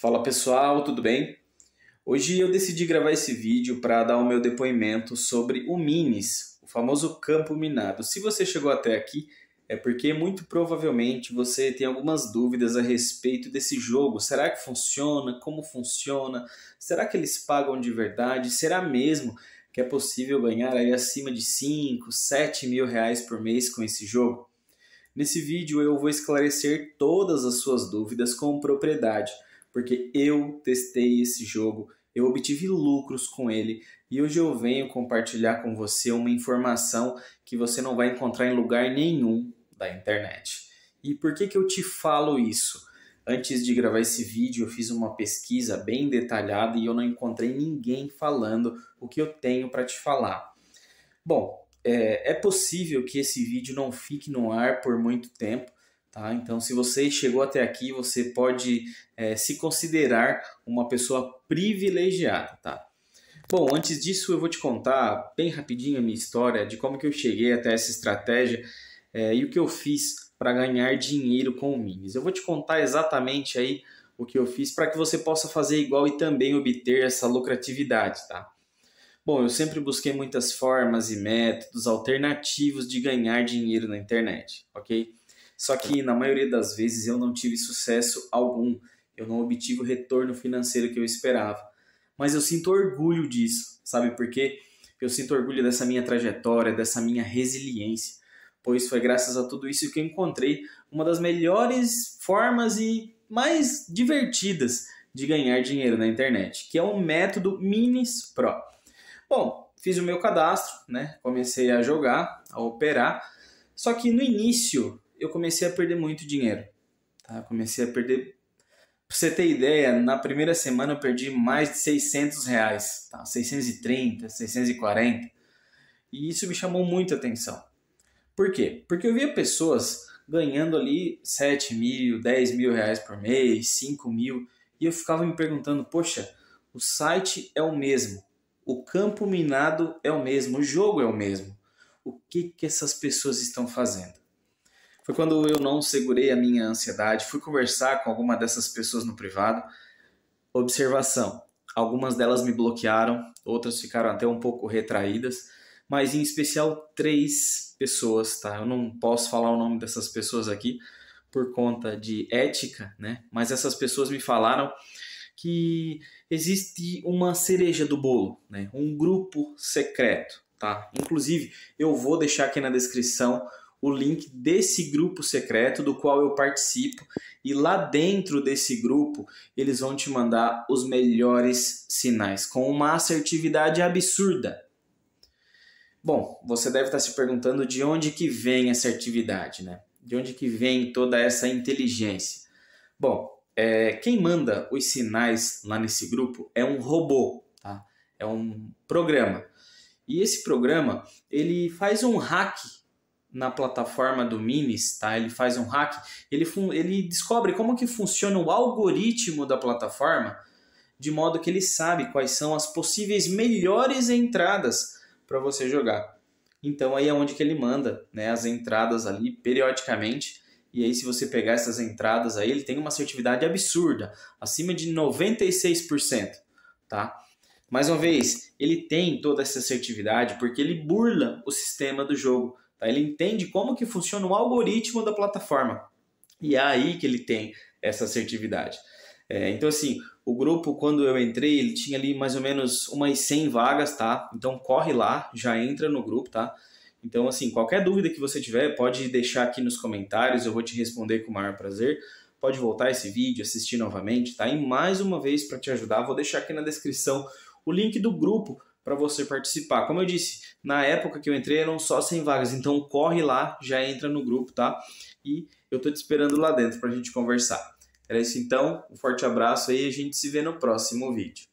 Fala pessoal, tudo bem? Hoje eu decidi gravar esse vídeo para dar o meu depoimento sobre o Minis, o famoso campo minado. Se você chegou até aqui, é porque muito provavelmente você tem algumas dúvidas a respeito desse jogo. Será que funciona? Como funciona? Será que eles pagam de verdade? Será mesmo que é possível ganhar aí acima de 5, 7 mil reais por mês com esse jogo? Nesse vídeo eu vou esclarecer todas as suas dúvidas com propriedade porque eu testei esse jogo, eu obtive lucros com ele e hoje eu venho compartilhar com você uma informação que você não vai encontrar em lugar nenhum da internet. E por que, que eu te falo isso? Antes de gravar esse vídeo, eu fiz uma pesquisa bem detalhada e eu não encontrei ninguém falando o que eu tenho para te falar. Bom, é, é possível que esse vídeo não fique no ar por muito tempo, Tá? Então, se você chegou até aqui, você pode é, se considerar uma pessoa privilegiada. Tá? Bom, antes disso, eu vou te contar bem rapidinho a minha história de como que eu cheguei até essa estratégia é, e o que eu fiz para ganhar dinheiro com o Minis. Eu vou te contar exatamente aí o que eu fiz para que você possa fazer igual e também obter essa lucratividade, tá? Bom, eu sempre busquei muitas formas e métodos alternativos de ganhar dinheiro na internet, ok? Só que na maioria das vezes eu não tive sucesso algum, eu não obtive o retorno financeiro que eu esperava. Mas eu sinto orgulho disso, sabe por quê? Eu sinto orgulho dessa minha trajetória, dessa minha resiliência, pois foi graças a tudo isso que eu encontrei uma das melhores formas e mais divertidas de ganhar dinheiro na internet, que é o método Minis Pro. Bom, fiz o meu cadastro, né? Comecei a jogar, a operar. Só que no início eu comecei a perder muito dinheiro. Tá? Comecei a perder. Pra você ter ideia, na primeira semana eu perdi mais de 600 reais, tá? 630, 640. E isso me chamou muita atenção. Por quê? Porque eu via pessoas ganhando ali 7 mil, 10 mil reais por mês, 5 mil, e eu ficava me perguntando: poxa, o site é o mesmo, o campo minado é o mesmo, o jogo é o mesmo. O que, que essas pessoas estão fazendo? Foi quando eu não segurei a minha ansiedade, fui conversar com alguma dessas pessoas no privado. Observação: algumas delas me bloquearam, outras ficaram até um pouco retraídas, mas em especial três pessoas, tá? Eu não posso falar o nome dessas pessoas aqui por conta de ética, né? Mas essas pessoas me falaram que existe uma cereja do bolo, né? Um grupo secreto, tá? Inclusive, eu vou deixar aqui na descrição o link desse grupo secreto do qual eu participo e lá dentro desse grupo eles vão te mandar os melhores sinais com uma assertividade absurda. Bom, você deve estar se perguntando de onde que vem assertividade, né? De onde que vem toda essa inteligência? Bom, é, quem manda os sinais lá nesse grupo é um robô, tá? É um programa. E esse programa ele faz um hack na plataforma do Minis, tá? Ele faz um hack, ele, ele descobre como que funciona o algoritmo da plataforma, de modo que ele sabe quais são as possíveis melhores entradas para você jogar. Então aí é onde que ele manda, né, as entradas ali periodicamente. E aí se você pegar essas entradas aí, ele tem uma assertividade absurda, acima de 96%, tá? Mais uma vez, ele tem toda essa assertividade porque ele burla o sistema do jogo Tá? Ele entende como que funciona o algoritmo da plataforma. E é aí que ele tem essa assertividade. É, então, assim, o grupo, quando eu entrei, ele tinha ali mais ou menos umas 100 vagas, tá? Então, corre lá, já entra no grupo, tá? Então, assim, qualquer dúvida que você tiver, pode deixar aqui nos comentários, eu vou te responder com o maior prazer. Pode voltar esse vídeo, assistir novamente, tá? E mais uma vez, para te ajudar, vou deixar aqui na descrição o link do grupo para você participar. Como eu disse, na época que eu entrei eram só 100 vagas, então corre lá, já entra no grupo, tá? E eu tô te esperando lá dentro para a gente conversar. Era isso então, um forte abraço aí, a gente se vê no próximo vídeo.